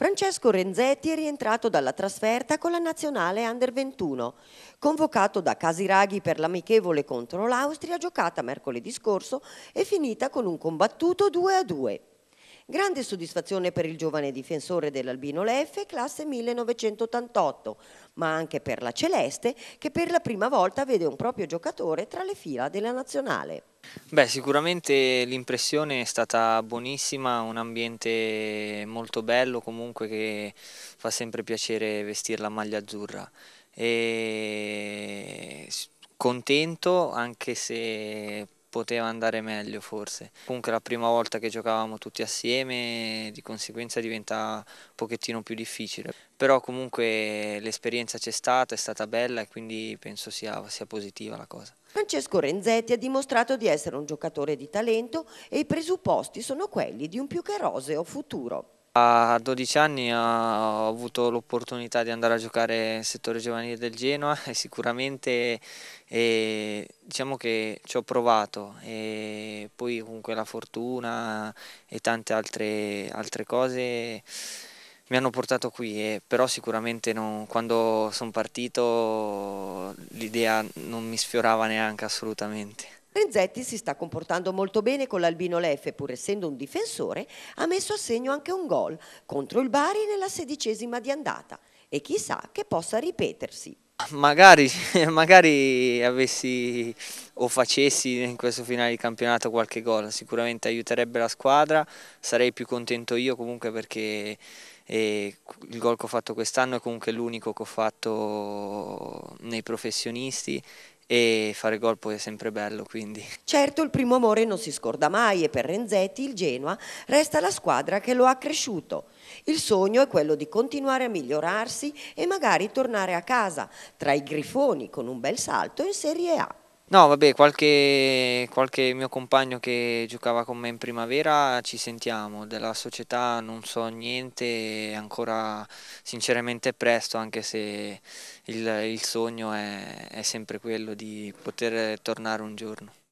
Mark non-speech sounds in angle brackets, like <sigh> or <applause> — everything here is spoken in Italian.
Francesco Renzetti è rientrato dalla trasferta con la nazionale Under 21, convocato da Casiraghi per l'amichevole contro l'Austria giocata mercoledì scorso e finita con un combattuto 2 a 2. Grande soddisfazione per il giovane difensore dell'Albino Leffe, classe 1988, ma anche per la Celeste che per la prima volta vede un proprio giocatore tra le fila della nazionale. Beh, sicuramente l'impressione è stata buonissima, un ambiente molto bello comunque che fa sempre piacere vestire la maglia azzurra. E contento anche se poteva andare meglio forse. Comunque la prima volta che giocavamo tutti assieme di conseguenza diventa un pochettino più difficile, però comunque l'esperienza c'è stata, è stata bella e quindi penso sia, sia positiva la cosa. Francesco Renzetti ha dimostrato di essere un giocatore di talento e i presupposti sono quelli di un più che roseo futuro. A 12 anni eh, ho avuto l'opportunità di andare a giocare nel settore giovanile del Genoa e sicuramente eh, diciamo che ci ho provato e poi comunque la fortuna e tante altre, altre cose mi hanno portato qui, eh, però sicuramente non, quando sono partito l'idea non mi sfiorava neanche assolutamente. Renzetti si sta comportando molto bene con l'Albino Leffe, pur essendo un difensore, ha messo a segno anche un gol contro il Bari nella sedicesima di andata e chissà che possa ripetersi. Magari, <laughs> magari avessi o facessi in questo finale di campionato qualche gol, sicuramente aiuterebbe la squadra, sarei più contento io comunque perché e eh, il gol che ho fatto quest'anno è comunque l'unico che ho fatto nei professionisti e fare gol poi è sempre bello. Quindi. Certo il primo amore non si scorda mai e per Renzetti il Genoa resta la squadra che lo ha cresciuto. Il sogno è quello di continuare a migliorarsi e magari tornare a casa tra i grifoni con un bel salto in Serie A. No, vabbè, qualche, qualche mio compagno che giocava con me in primavera ci sentiamo, della società non so niente, ancora sinceramente è presto, anche se il, il sogno è, è sempre quello di poter tornare un giorno.